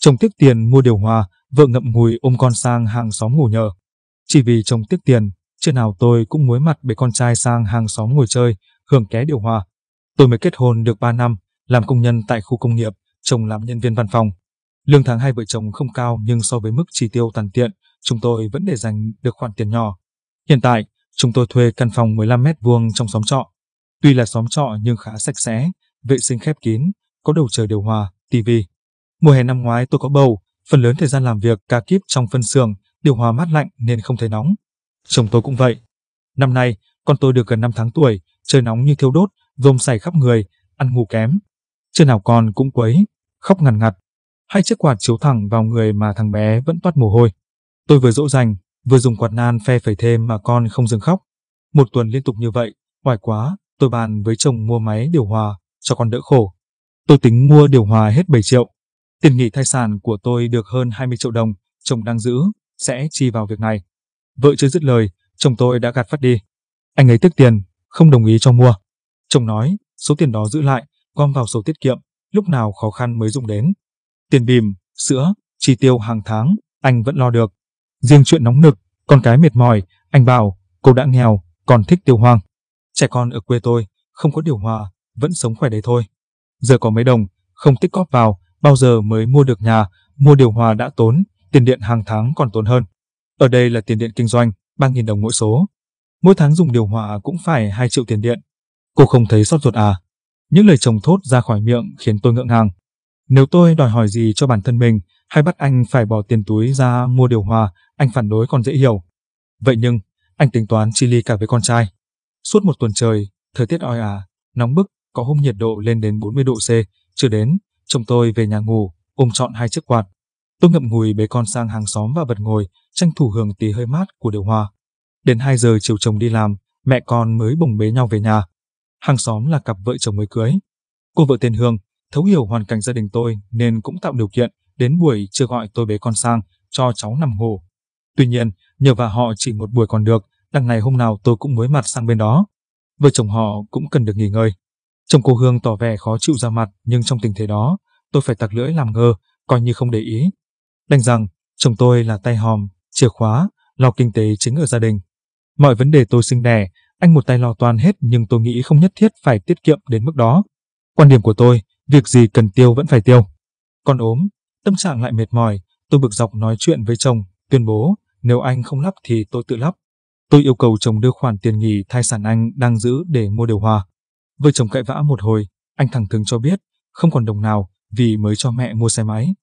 Chồng tiếc tiền mua điều hòa, vợ ngậm ngùi ôm con sang hàng xóm ngủ nhờ. Chỉ vì chồng tiếc tiền, chưa nào tôi cũng muối mặt bế con trai sang hàng xóm ngồi chơi, hưởng ké điều hòa. Tôi mới kết hôn được 3 năm, làm công nhân tại khu công nghiệp, chồng làm nhân viên văn phòng. Lương tháng hai vợ chồng không cao nhưng so với mức chi tiêu tàn tiện, chúng tôi vẫn để dành được khoản tiền nhỏ. Hiện tại, chúng tôi thuê căn phòng 15 m 2 trong xóm trọ. Tuy là xóm trọ nhưng khá sạch sẽ, vệ sinh khép kín, có đầu trời điều hòa, tivi. Mùa hè năm ngoái tôi có bầu, phần lớn thời gian làm việc ca kíp trong phân xưởng, điều hòa mát lạnh nên không thấy nóng. Chồng tôi cũng vậy. Năm nay, con tôi được gần 5 tháng tuổi, trời nóng như thiêu đốt, rôm sảy khắp người, ăn ngủ kém. Chưa nào con cũng quấy, khóc ngằn ngặt. Hai chiếc quạt chiếu thẳng vào người mà thằng bé vẫn toát mồ hôi. Tôi vừa dỗ dành, vừa dùng quạt nan phe phẩy thêm mà con không dừng khóc. Một tuần liên tục như vậy, hoài quá, tôi bàn với chồng mua máy điều hòa cho con đỡ khổ. Tôi tính mua điều hòa hết 7 triệu. Tiền nghỉ thai sản của tôi được hơn 20 triệu đồng, chồng đang giữ, sẽ chi vào việc này. Vợ chưa dứt lời, chồng tôi đã gạt phát đi. Anh ấy tiếc tiền, không đồng ý cho mua. Chồng nói, số tiền đó giữ lại, gom vào sổ tiết kiệm, lúc nào khó khăn mới dùng đến. Tiền bìm, sữa, chi tiêu hàng tháng, anh vẫn lo được. Riêng chuyện nóng nực, con cái mệt mỏi, anh bảo, cô đã nghèo, còn thích tiêu hoang. Trẻ con ở quê tôi, không có điều hòa, vẫn sống khỏe đấy thôi. Giờ có mấy đồng, không tích cóp vào, bao giờ mới mua được nhà, mua điều hòa đã tốn, tiền điện hàng tháng còn tốn hơn. Ở đây là tiền điện kinh doanh, 3.000 đồng mỗi số. Mỗi tháng dùng điều hòa cũng phải 2 triệu tiền điện. Cô không thấy sót ruột à? Những lời chồng thốt ra khỏi miệng khiến tôi ngượng ngàng. Nếu tôi đòi hỏi gì cho bản thân mình hay bắt anh phải bỏ tiền túi ra mua điều hòa, anh phản đối còn dễ hiểu. Vậy nhưng, anh tính toán chi ly cả với con trai. Suốt một tuần trời, thời tiết oi ả, à, nóng bức, có hôm nhiệt độ lên đến 40 độ C, chưa đến Chồng tôi về nhà ngủ, ôm trọn hai chiếc quạt. Tôi ngậm ngùi bế con sang hàng xóm và bật ngồi, tranh thủ hưởng tí hơi mát của điều hòa. Đến 2 giờ chiều chồng đi làm, mẹ con mới bồng bế nhau về nhà. Hàng xóm là cặp vợ chồng mới cưới. Cô vợ tên Hương thấu hiểu hoàn cảnh gia đình tôi nên cũng tạo điều kiện đến buổi chưa gọi tôi bế con sang cho cháu nằm ngủ. Tuy nhiên, nhờ vào họ chỉ một buổi còn được, đằng này hôm nào tôi cũng mới mặt sang bên đó. Vợ chồng họ cũng cần được nghỉ ngơi. Chồng cô Hương tỏ vẻ khó chịu ra mặt, nhưng trong tình thế đó, tôi phải tặc lưỡi làm ngơ, coi như không để ý. Đành rằng, chồng tôi là tay hòm, chìa khóa, lo kinh tế chính ở gia đình. Mọi vấn đề tôi sinh đẻ, anh một tay lo toàn hết nhưng tôi nghĩ không nhất thiết phải tiết kiệm đến mức đó. Quan điểm của tôi, việc gì cần tiêu vẫn phải tiêu. Còn ốm, tâm trạng lại mệt mỏi, tôi bực dọc nói chuyện với chồng, tuyên bố nếu anh không lắp thì tôi tự lắp. Tôi yêu cầu chồng đưa khoản tiền nghỉ thai sản anh đang giữ để mua điều hòa. Vợ chồng cãi vã một hồi, anh thẳng thừng cho biết không còn đồng nào vì mới cho mẹ mua xe máy.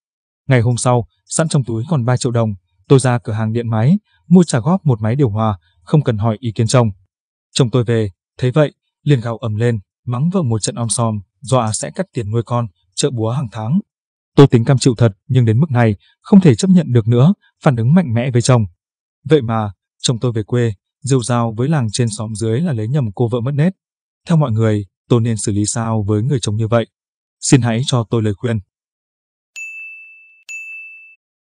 Ngày hôm sau, sẵn trong túi còn 3 triệu đồng, tôi ra cửa hàng điện máy, mua trả góp một máy điều hòa, không cần hỏi ý kiến chồng. Chồng tôi về, thấy vậy, liền gào ầm lên, mắng vợ một trận om sòm, dọa sẽ cắt tiền nuôi con, trợ búa hàng tháng. Tôi tính cam chịu thật, nhưng đến mức này, không thể chấp nhận được nữa, phản ứng mạnh mẽ với chồng. Vậy mà, chồng tôi về quê, rêu rao với làng trên xóm dưới là lấy nhầm cô vợ mất nét. Theo mọi người, tôi nên xử lý sao với người chồng như vậy? Xin hãy cho tôi lời khuyên.